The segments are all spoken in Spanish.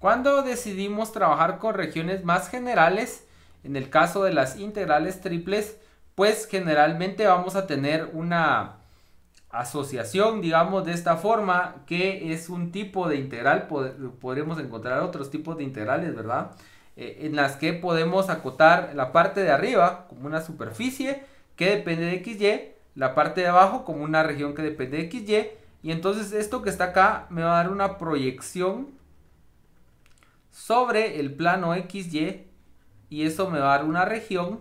Cuando decidimos trabajar con regiones más generales, en el caso de las integrales triples, pues generalmente vamos a tener una asociación, digamos, de esta forma, que es un tipo de integral, podremos encontrar otros tipos de integrales, ¿verdad? Eh, en las que podemos acotar la parte de arriba como una superficie que depende de XY, la parte de abajo como una región que depende de XY, y entonces esto que está acá me va a dar una proyección sobre el plano XY y eso me va a dar una región.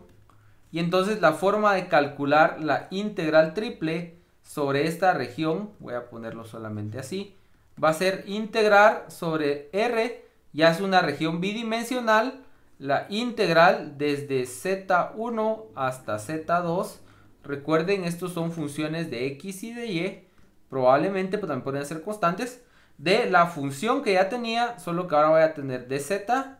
Y entonces la forma de calcular la integral triple sobre esta región, voy a ponerlo solamente así, va a ser integrar sobre R, ya es una región bidimensional, la integral desde Z1 hasta Z2. Recuerden, estos son funciones de X y de Y, probablemente pues, también pueden ser constantes de la función que ya tenía, solo que ahora voy a tener de z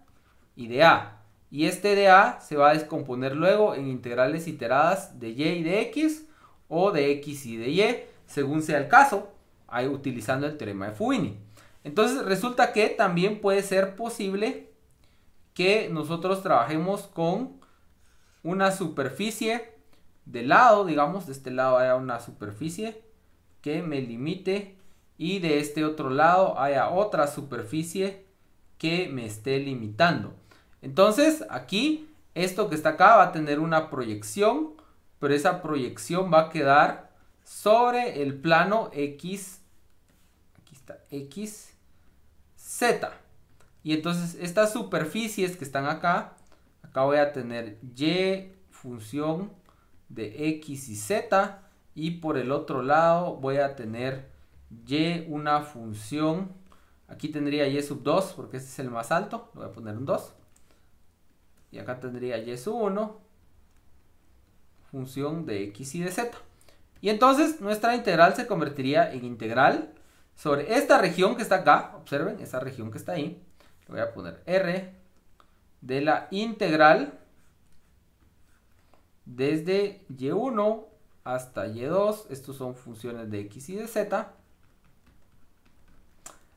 y de a. Y este de a se va a descomponer luego en integrales iteradas de y y de x o de x y de y, según sea el caso, ahí utilizando el teorema de Fubini. Entonces resulta que también puede ser posible que nosotros trabajemos con una superficie de lado, digamos, de este lado haya una superficie que me limite y de este otro lado haya otra superficie que me esté limitando. Entonces aquí esto que está acá va a tener una proyección, pero esa proyección va a quedar sobre el plano X, aquí está, X, Z. Y entonces estas superficies que están acá, acá voy a tener Y función de X y Z y por el otro lado voy a tener y una función, aquí tendría y sub 2 porque este es el más alto, le voy a poner un 2. Y acá tendría y sub 1, función de x y de z. Y entonces nuestra integral se convertiría en integral sobre esta región que está acá, observen, esa región que está ahí, le voy a poner r de la integral desde y1 hasta y2, estos son funciones de x y de z,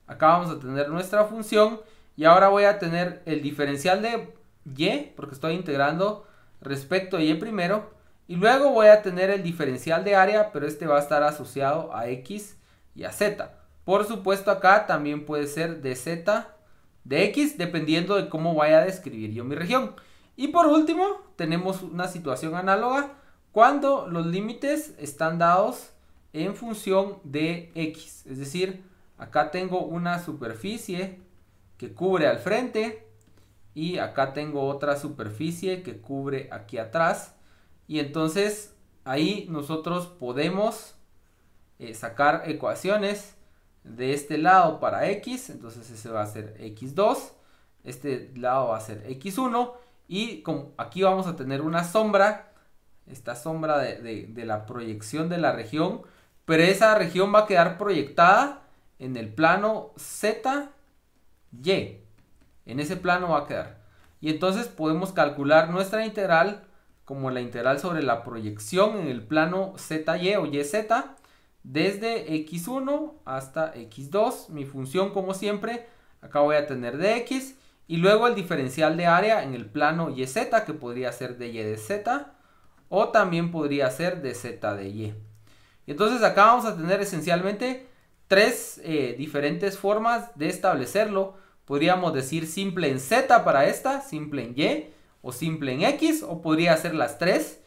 Acá vamos a tener nuestra función y ahora voy a tener el diferencial de y, porque estoy integrando respecto a y primero. Y luego voy a tener el diferencial de área, pero este va a estar asociado a x y a z. Por supuesto acá también puede ser de z, de x, dependiendo de cómo vaya a describir yo mi región. Y por último, tenemos una situación análoga cuando los límites están dados en función de x, es decir, Acá tengo una superficie que cubre al frente y acá tengo otra superficie que cubre aquí atrás. Y entonces ahí nosotros podemos eh, sacar ecuaciones de este lado para x, entonces ese va a ser x2, este lado va a ser x1 y aquí vamos a tener una sombra, esta sombra de la proyección de la región, pero esa región va a quedar proyectada en el plano Z, Y. En ese plano va a quedar. Y entonces podemos calcular nuestra integral como la integral sobre la proyección en el plano z, y o y, z desde x1 hasta x2. Mi función como siempre, acá voy a tener de x y luego el diferencial de área en el plano y, z que podría ser de Y de Z o también podría ser de Z de Y. Entonces acá vamos a tener esencialmente tres eh, diferentes formas de establecerlo. Podríamos decir simple en Z para esta, simple en Y o simple en X o podría ser las tres.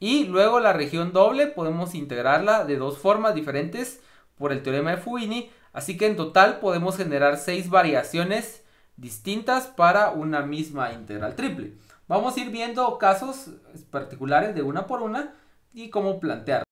Y luego la región doble podemos integrarla de dos formas diferentes por el teorema de Fubini. Así que en total podemos generar seis variaciones distintas para una misma integral triple. Vamos a ir viendo casos particulares de una por una y cómo plantear.